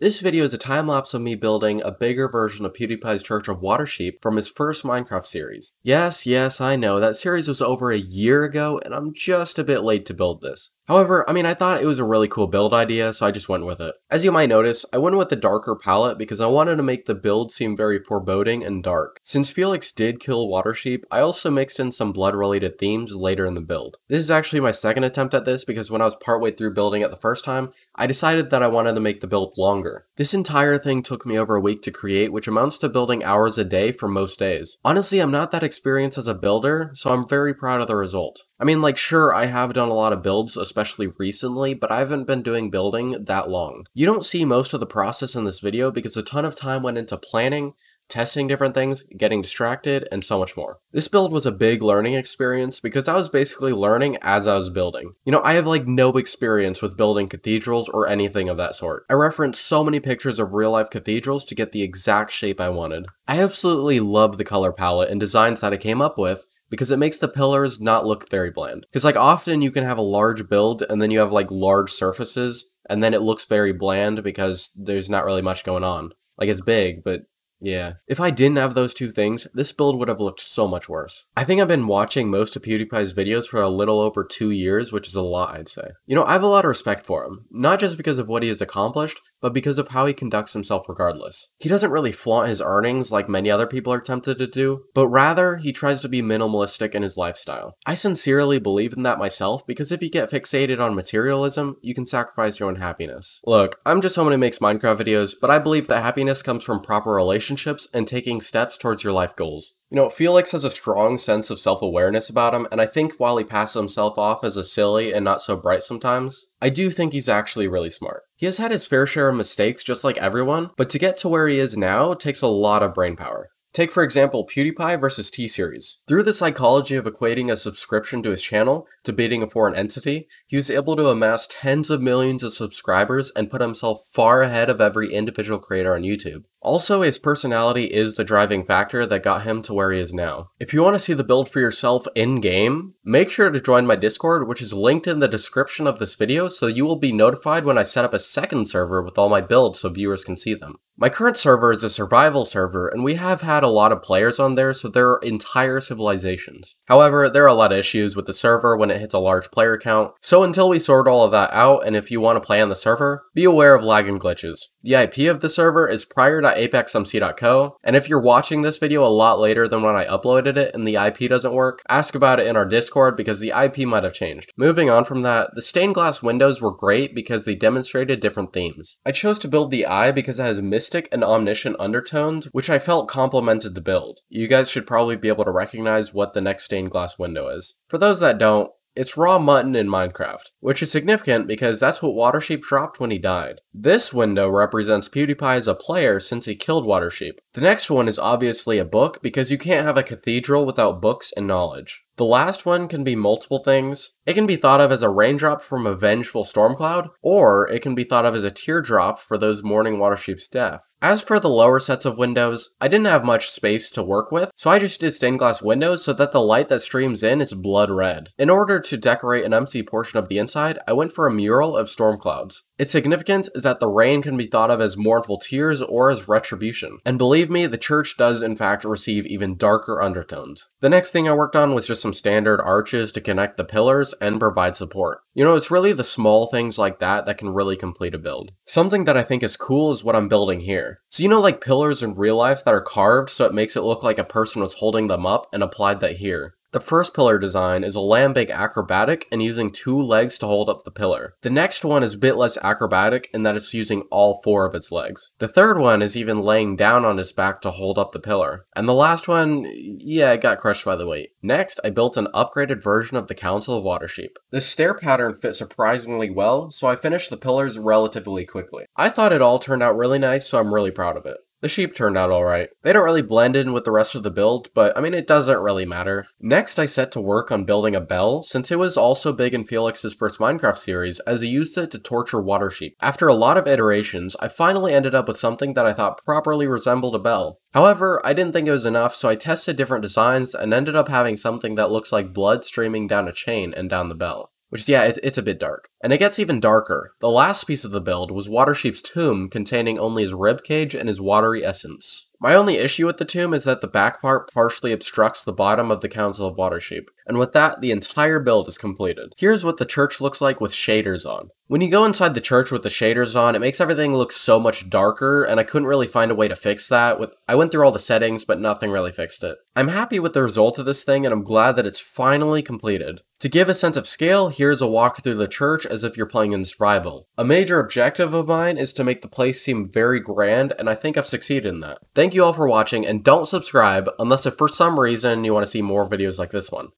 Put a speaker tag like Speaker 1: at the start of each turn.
Speaker 1: This video is a time lapse of me building a bigger version of PewDiePie's Church of Water Sheep from his first Minecraft series. Yes, yes, I know, that series was over a year ago and I'm just a bit late to build this. However, I mean, I thought it was a really cool build idea, so I just went with it. As you might notice, I went with the darker palette because I wanted to make the build seem very foreboding and dark. Since Felix did kill Water Sheep, I also mixed in some blood-related themes later in the build. This is actually my second attempt at this because when I was partway through building it the first time, I decided that I wanted to make the build longer. This entire thing took me over a week to create, which amounts to building hours a day for most days. Honestly, I'm not that experienced as a builder, so I'm very proud of the result. I mean, like sure, I have done a lot of builds, especially especially recently, but I haven't been doing building that long. You don't see most of the process in this video because a ton of time went into planning, testing different things, getting distracted, and so much more. This build was a big learning experience because I was basically learning as I was building. You know, I have like no experience with building cathedrals or anything of that sort. I referenced so many pictures of real life cathedrals to get the exact shape I wanted. I absolutely love the color palette and designs that I came up with, because it makes the pillars not look very bland. Because like often you can have a large build and then you have like large surfaces and then it looks very bland because there's not really much going on. Like it's big, but yeah. If I didn't have those two things, this build would have looked so much worse. I think I've been watching most of PewDiePie's videos for a little over two years, which is a lot, I'd say. You know, I have a lot of respect for him, not just because of what he has accomplished, but because of how he conducts himself regardless. He doesn't really flaunt his earnings like many other people are tempted to do, but rather he tries to be minimalistic in his lifestyle. I sincerely believe in that myself because if you get fixated on materialism, you can sacrifice your own happiness. Look, I'm just someone who makes Minecraft videos, but I believe that happiness comes from proper relationships and taking steps towards your life goals. You know, Felix has a strong sense of self awareness about him, and I think while he passes himself off as a silly and not so bright sometimes, I do think he's actually really smart. He has had his fair share of mistakes just like everyone, but to get to where he is now takes a lot of brain power. Take, for example, PewDiePie versus T Series. Through the psychology of equating a subscription to his channel to beating a foreign entity, he was able to amass tens of millions of subscribers and put himself far ahead of every individual creator on YouTube. Also, his personality is the driving factor that got him to where he is now. If you want to see the build for yourself in-game, make sure to join my Discord, which is linked in the description of this video, so you will be notified when I set up a second server with all my builds so viewers can see them. My current server is a survival server, and we have had a lot of players on there, so there are entire civilizations. However, there are a lot of issues with the server when it hits a large player count, so until we sort all of that out, and if you want to play on the server, be aware of lag and glitches. The IP of the server is prior to server.apexmc.co. And if you're watching this video a lot later than when I uploaded it and the IP doesn't work, ask about it in our Discord because the IP might have changed. Moving on from that, the stained glass windows were great because they demonstrated different themes. I chose to build the eye because it has mystic and omniscient undertones, which I felt complemented the build. You guys should probably be able to recognize what the next stained glass window is. For those that don't, it's raw mutton in Minecraft, which is significant because that's what Watersheep dropped when he died. This window represents PewDiePie as a player since he killed Watersheep. The next one is obviously a book because you can't have a cathedral without books and knowledge. The last one can be multiple things. It can be thought of as a raindrop from a vengeful storm cloud, or it can be thought of as a teardrop for those mourning water sheep's death. As for the lower sets of windows, I didn't have much space to work with, so I just did stained glass windows so that the light that streams in is blood red. In order to decorate an empty portion of the inside, I went for a mural of storm clouds. Its significance is that the rain can be thought of as mournful tears or as retribution, and believe me, the church does in fact receive even darker undertones. The next thing I worked on was just some some standard arches to connect the pillars and provide support. You know, it's really the small things like that that can really complete a build. Something that I think is cool is what I'm building here. So you know like pillars in real life that are carved so it makes it look like a person was holding them up and applied that here. The first pillar design is a lambic acrobatic and using two legs to hold up the pillar. The next one is bit less acrobatic in that it's using all four of its legs. The third one is even laying down on its back to hold up the pillar. And the last one, yeah, it got crushed by the weight. Next, I built an upgraded version of the Council of Water Sheep. The stair pattern fit surprisingly well, so I finished the pillars relatively quickly. I thought it all turned out really nice, so I'm really proud of it. The sheep turned out alright. They don't really blend in with the rest of the build, but I mean it doesn't really matter. Next I set to work on building a bell, since it was also big in Felix's first Minecraft series, as he used it to torture water sheep. After a lot of iterations, I finally ended up with something that I thought properly resembled a bell. However, I didn't think it was enough, so I tested different designs and ended up having something that looks like blood streaming down a chain and down the bell. Which, yeah, it's, it's a bit dark. And it gets even darker. The last piece of the build was Watersheep's tomb containing only his ribcage and his watery essence. My only issue with the tomb is that the back part partially obstructs the bottom of the Council of Watersheep, and with that, the entire build is completed. Here's what the church looks like with shaders on. When you go inside the church with the shaders on, it makes everything look so much darker, and I couldn't really find a way to fix that. With I went through all the settings, but nothing really fixed it. I'm happy with the result of this thing, and I'm glad that it's finally completed. To give a sense of scale, here's a walk through the church as if you're playing in Survival. A major objective of mine is to make the place seem very grand, and I think I've succeeded in that. Thank you all for watching, and don't subscribe unless if for some reason you want to see more videos like this one.